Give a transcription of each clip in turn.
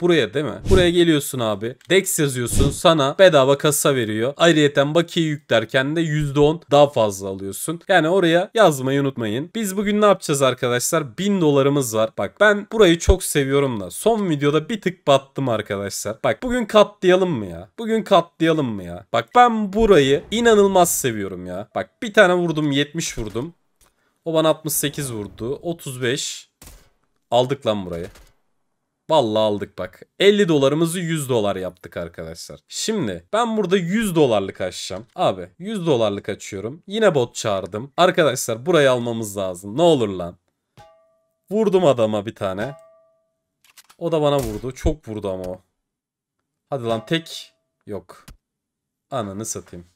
Buraya değil mi? Buraya geliyorsun abi. Dex yazıyorsun sana bedava kasa veriyor. Ayrıyeten bakiye yüklerken de %10 daha fazla alıyorsun. Yani oraya yazmayı unutmayın. Biz bugün ne yapacağız arkadaşlar? 1000 dolarımız var. Bak ben burayı çok seviyorum da son videoda bir tık battım arkadaşlar. Bak bugün katlayalım mı ya? Bugün katlayalım mı ya? Bak ben burayı inanılmaz seviyorum ya. Bak bir tane vurdum 70 vurdum. O bana 68 vurdu. 35. Aldık lan burayı. Vallahi aldık bak. 50 dolarımızı 100 dolar yaptık arkadaşlar. Şimdi ben burada 100 dolarlık açacağım. Abi 100 dolarlık açıyorum. Yine bot çağırdım. Arkadaşlar burayı almamız lazım. Ne olur lan. Vurdum adama bir tane. O da bana vurdu. Çok vurdu ama o. Hadi lan tek. Yok. Ananı satayım.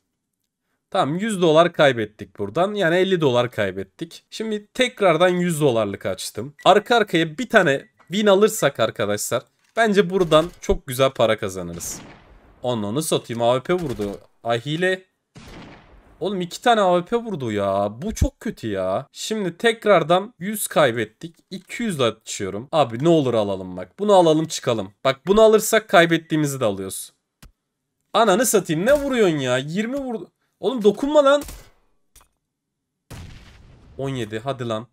Tamam 100 dolar kaybettik buradan. Yani 50 dolar kaybettik. Şimdi tekrardan 100 dolarlık açtım. Arka arkaya bir tane Bin alırsak arkadaşlar bence buradan çok güzel para kazanırız. onu satayım AWP vurdu. Ahile. Oğlum iki tane AWP vurdu ya. Bu çok kötü ya. Şimdi tekrardan 100 kaybettik. 200 açıyorum. Abi ne olur alalım bak. Bunu alalım çıkalım. Bak bunu alırsak kaybettiğimizi de alıyoruz. Ananı satayım ne vuruyorsun ya? 20 vurdu. Oğlum dokunma lan. 17 hadi lan.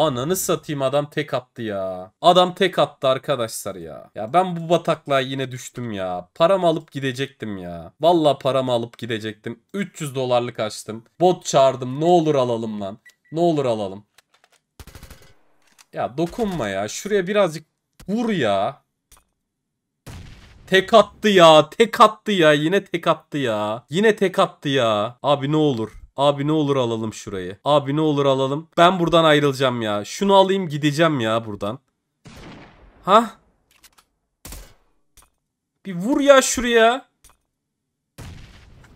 Ananı satayım adam tek attı ya. Adam tek attı arkadaşlar ya. Ya ben bu bataklığa yine düştüm ya. Paramı alıp gidecektim ya. Valla paramı alıp gidecektim. 300 dolarlık açtım. Bot çağırdım. Ne olur alalım lan. Ne olur alalım. Ya dokunma ya. Şuraya birazcık vur ya. Tek attı ya. Tek attı ya. Yine tek attı ya. Yine tek attı ya. Abi ne olur. Abi ne olur alalım şurayı. Abi ne olur alalım. Ben buradan ayrılacağım ya. Şunu alayım gideceğim ya buradan. Ha? Bir vur ya şuraya.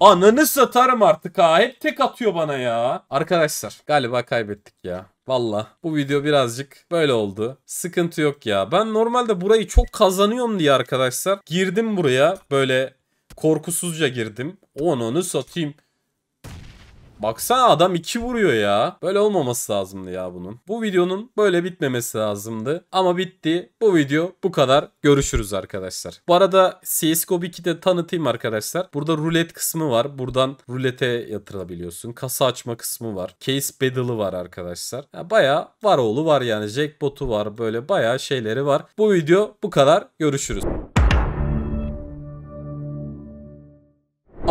Ananı satarım artık ha. Hep tek atıyor bana ya. Arkadaşlar galiba kaybettik ya. Valla bu video birazcık böyle oldu. Sıkıntı yok ya. Ben normalde burayı çok kazanıyorum diye arkadaşlar. Girdim buraya böyle korkusuzca girdim. Onu onu satayım. Baksana adam 2 vuruyor ya. Böyle olmaması lazımdı ya bunun. Bu videonun böyle bitmemesi lazımdı. Ama bitti. Bu video bu kadar. Görüşürüz arkadaşlar. Bu arada CSGO 2'yi de tanıtayım arkadaşlar. Burada rulet kısmı var. Buradan rulete yatırabiliyorsun. Kasa açma kısmı var. Case battle'ı var arkadaşlar. Yani bayağı var oğlu var yani. Jackpot'u var. Böyle bayağı şeyleri var. Bu video bu kadar. Görüşürüz.